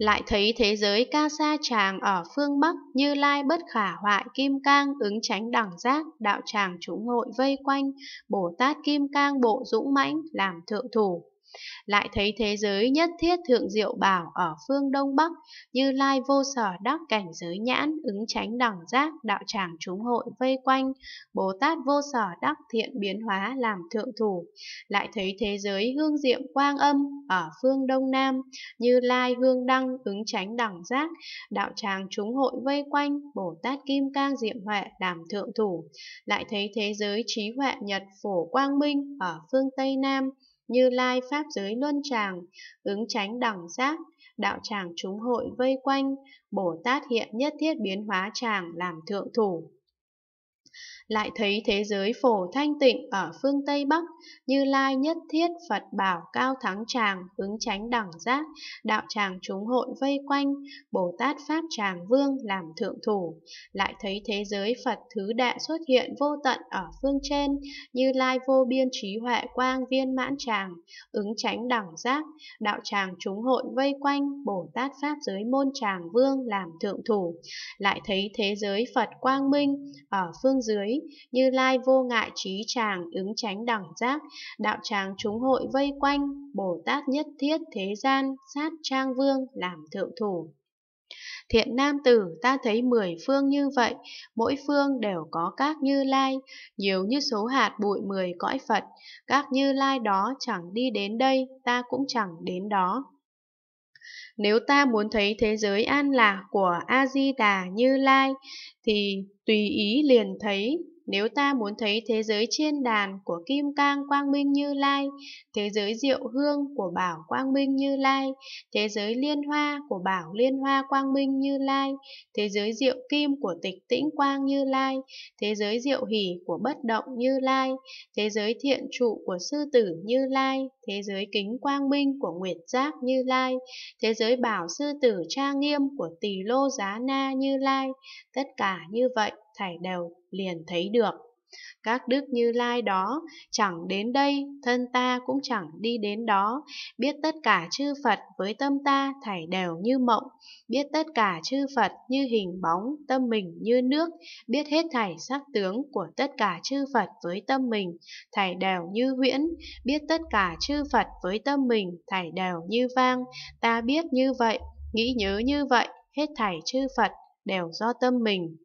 lại thấy thế giới ca sa tràng ở phương Bắc như lai bất khả hoại kim cang ứng tránh đẳng giác, đạo tràng chúng hội vây quanh, Bồ Tát kim cang bộ dũng mãnh làm thượng thủ. Lại thấy thế giới nhất thiết thượng diệu bảo ở phương Đông Bắc, như lai vô sở đắc cảnh giới nhãn, ứng tránh đẳng giác, đạo tràng chúng hội vây quanh, Bồ Tát vô sở đắc thiện biến hóa làm thượng thủ. Lại thấy thế giới hương diệm quang âm ở phương Đông Nam, như lai hương đăng, ứng tránh đẳng giác, đạo tràng chúng hội vây quanh, Bồ Tát Kim Cang diệm huệ làm thượng thủ. Lại thấy thế giới trí huệ nhật phổ quang minh ở phương Tây Nam, như Lai Pháp giới luân tràng, ứng tránh đẳng giác, đạo tràng chúng hội vây quanh, Bồ Tát hiện nhất thiết biến hóa tràng làm thượng thủ lại thấy thế giới phổ thanh tịnh ở phương Tây Bắc, như lai nhất thiết Phật bảo cao thắng tràng, ứng tránh đẳng giác, đạo tràng chúng hội vây quanh, Bồ Tát Pháp tràng vương làm thượng thủ, lại thấy thế giới Phật thứ đệ xuất hiện vô tận ở phương trên, như lai vô biên trí huệ quang viên mãn tràng, ứng tránh đẳng giác, đạo tràng chúng hội vây quanh, Bồ Tát Pháp giới môn tràng vương làm thượng thủ, lại thấy thế giới Phật quang minh ở phương dưới như Lai vô ngại trí tràng ứng tránh đẳng giác, đạo tràng chúng hội vây quanh, Bồ Tát nhất thiết thế gian, sát trang vương làm thượng thủ. Thiện nam tử ta thấy mười phương như vậy, mỗi phương đều có các như lai, nhiều như số hạt bụi mười cõi Phật, các như lai đó chẳng đi đến đây, ta cũng chẳng đến đó. Nếu ta muốn thấy thế giới an lạc của A-di-đà Như Lai, thì tùy ý liền thấy nếu ta muốn thấy thế giới trên đàn của Kim Cang Quang Minh Như Lai, thế giới diệu hương của Bảo Quang Minh Như Lai, thế giới liên hoa của Bảo Liên Hoa Quang Minh Như Lai, thế giới diệu kim của Tịch Tĩnh Quang Như Lai, thế giới diệu hỷ của Bất Động Như Lai, thế giới thiện trụ của Sư Tử Như Lai, thế giới kính quang minh của Nguyệt Giác Như Lai, thế giới bảo sư tử tra nghiêm của Tỳ Lô Giá Na Như Lai, tất cả như vậy thảy đều liền thấy được. Các đức như lai đó chẳng đến đây, thân ta cũng chẳng đi đến đó. Biết tất cả chư Phật với tâm ta thảy đều như mộng. Biết tất cả chư Phật như hình bóng, tâm mình như nước. Biết hết thảy sắc tướng của tất cả chư Phật với tâm mình, thảy đều như huyễn. Biết tất cả chư Phật với tâm mình, thảy đều như vang. Ta biết như vậy, nghĩ nhớ như vậy, hết thảy chư Phật đều do tâm mình.